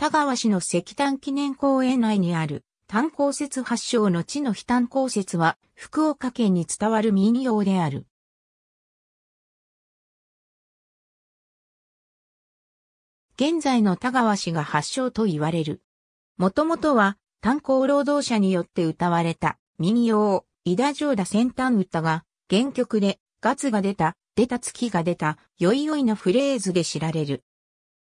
田川市の石炭記念公園内にある炭鉱説発祥の地の非炭鉱説は福岡県に伝わる民謡である。現在の田川市が発祥と言われる。もともとは炭鉱労働者によって歌われた民謡、伊田城田先端歌が原曲でガツが出た、出た月が出た、よいよいのフレーズで知られる。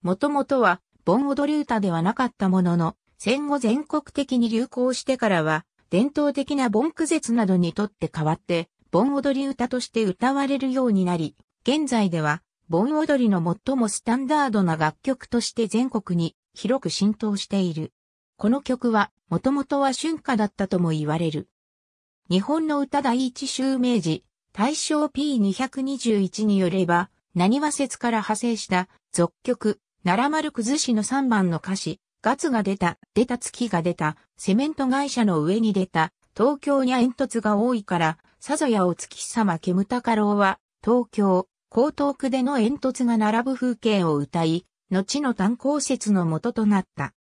もともとは盆踊り歌ではなかったものの、戦後全国的に流行してからは、伝統的な盆苦節などにとって変わって、盆踊り歌として歌われるようになり、現在では、盆踊りの最もスタンダードな楽曲として全国に広く浸透している。この曲は、もともとは春夏だったとも言われる。日本の歌第一集明治、大正 P221 によれば、何話説から派生した、俗曲、奈良丸崩しの3番の歌詞、ガツが出た、出た月が出た、セメント会社の上に出た、東京に煙突が多いから、さぞやお月様煙たかろうは、東京、江東区での煙突が並ぶ風景を歌い、後の炭鉱説の元となった。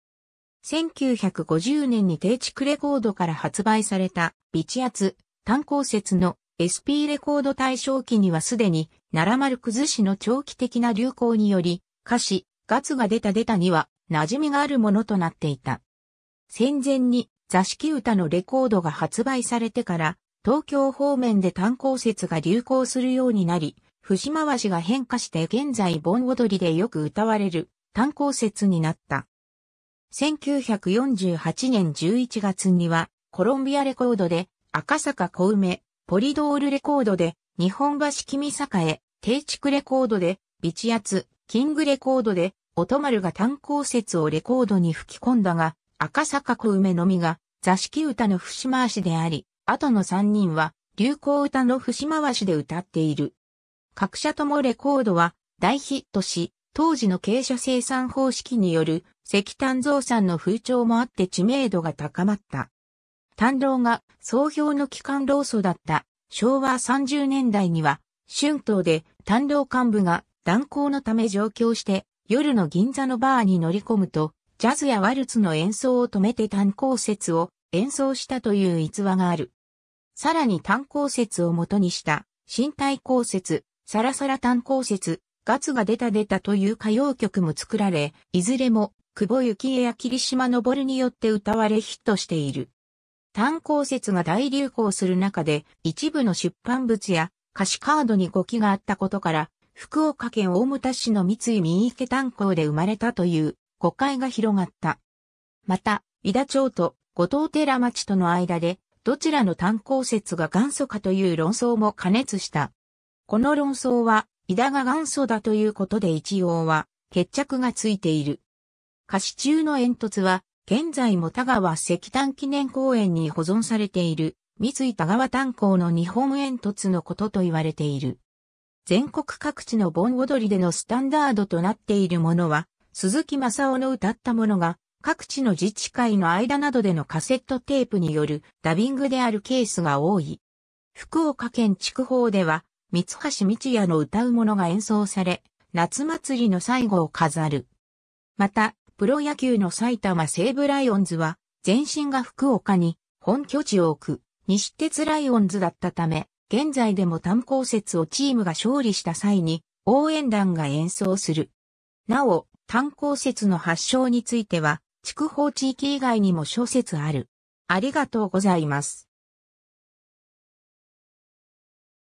1950年に定築レコードから発売された、ビチアツ、炭鉱説の SP レコード対象期にはすでに、奈良丸崩しの長期的な流行により、歌詞、ガツが出た出たには馴染みがあるものとなっていた。戦前に座敷歌のレコードが発売されてから、東京方面で単行説が流行するようになり、節回しが変化して現在盆踊りでよく歌われる単行説になった。1948年11月にはコロンビアレコードで赤坂小梅、ポリドールレコードで日本橋君栄、定畜レコードでビチアツ、キングレコードで、音丸が単行説をレコードに吹き込んだが、赤坂小梅のみが座敷歌の節回しであり、後の三人は流行歌の節回しで歌っている。各社ともレコードは大ヒットし、当時の傾斜生産方式による石炭増産の風潮もあって知名度が高まった。単郎が総評の機関労組だった昭和30年代には、春闘で単郎幹部が断行のため上京して、夜の銀座のバーに乗り込むと、ジャズやワルツの演奏を止めて炭鉱説を演奏したという逸話がある。さらに炭鉱説を元にした、身体鉱説、サラサラ炭鉱説、ガツが出た出たという歌謡曲も作られ、いずれも、久保幸恵や霧島昇によって歌われヒットしている。炭鉱説が大流行する中で、一部の出版物や歌詞カードに語気があったことから、福岡県大牟田市の三井三池炭鉱で生まれたという誤解が広がった。また、伊田町と五島寺町との間で、どちらの炭鉱説が元祖かという論争も加熱した。この論争は、伊田が元祖だということで一応は、決着がついている。貸し中の煙突は、現在も田川石炭記念公園に保存されている、三井田川炭鉱の日本煙突のことと言われている。全国各地の盆踊りでのスタンダードとなっているものは、鈴木正夫の歌ったものが、各地の自治会の間などでのカセットテープによるダビングであるケースが多い。福岡県筑豊では、三橋道也の歌うものが演奏され、夏祭りの最後を飾る。また、プロ野球の埼玉西武ライオンズは、全身が福岡に本拠地を置く西鉄ライオンズだったため、現在でも炭鉱節をチームが勝利した際に応援団が演奏する。なお、炭鉱節の発祥については、筑豊地域以外にも諸説ある。ありがとうございます。